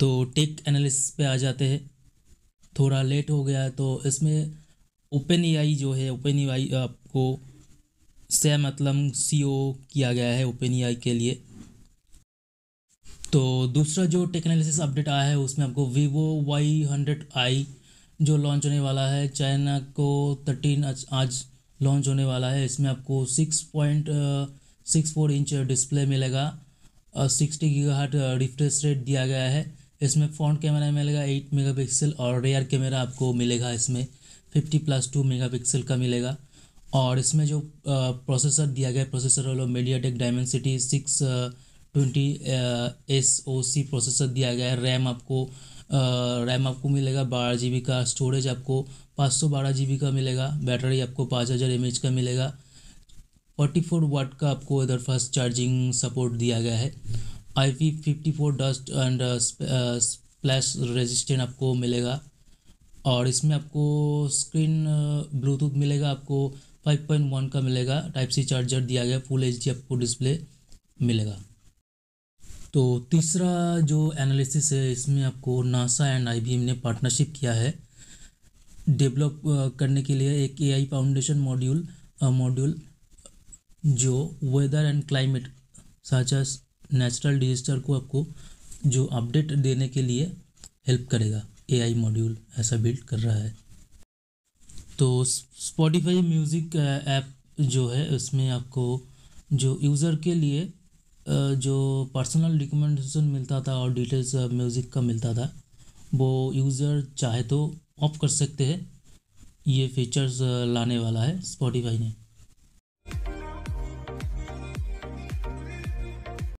तो take analysis पे आ जाते हैं थोड़ा लेट हो गया तो इसमें ओपन ए जो है ओपन ए आपको से मतलब सी किया गया है ओपन ए के लिए तो दूसरा जो टेक्नोलिसिस अपडेट आया है उसमें आपको वीवो वाई हंड्रेड आई जो लॉन्च होने वाला है चाइना को थर्टीन आज, आज लॉन्च होने वाला है इसमें आपको six point six four inch display मिलेगा sixty giga hertz refresh rate दिया गया है इसमें फ्रंट कैमरा मिलेगा एट पिक्सल और रेयर कैमरा आपको मिलेगा इसमें फिफ्टी प्लस टू पिक्सल का मिलेगा और इसमें जो प्रोसेसर दिया गया प्रोसेसर वालों MediaTek Dimensity six twenty S O C processor दिया गया है रैम आपको रैम आपको मिलेगा बारह जी का स्टोरेज आपको पाँच सौ बारह जी का मिलेगा बैटरी आपको पाँच हज़ार एम का मिलेगा फोर्टी फोर वाट का आपको इधर फास्ट चार्जिंग सपोर्ट दिया गया है I fifty four dust and splash resistant आपको मिलेगा और इसमें आपको स्क्रीन ब्लूटूथ uh, मिलेगा आपको फाइव पॉइंट वन का मिलेगा टाइप सी चार्जर दिया गया फुल एच आपको डिस्प्ले मिलेगा तो तीसरा जो एनालिसिस है इसमें आपको नासा एंड आई ने पार्टनरशिप किया है डेवलप uh, करने के लिए एक आई फाउंडेशन मॉड्यूल मॉड्यूल जो weather and climate such natural disaster को आपको जो अपडेट देने के लिए हेल्प करेगा एआई मॉड्यूल ऐसा बिल्ड कर रहा है तो स्पॉटिफाई म्यूज़िक ऐप जो है उसमें आपको जो यूज़र के लिए जो पर्सनल रिकमेंडेशन मिलता था और डिटेल्स म्यूज़िक का मिलता था वो यूज़र चाहे तो ऑफ कर सकते हैं ये फीचर्स लाने वाला है स्पॉटिफाई ने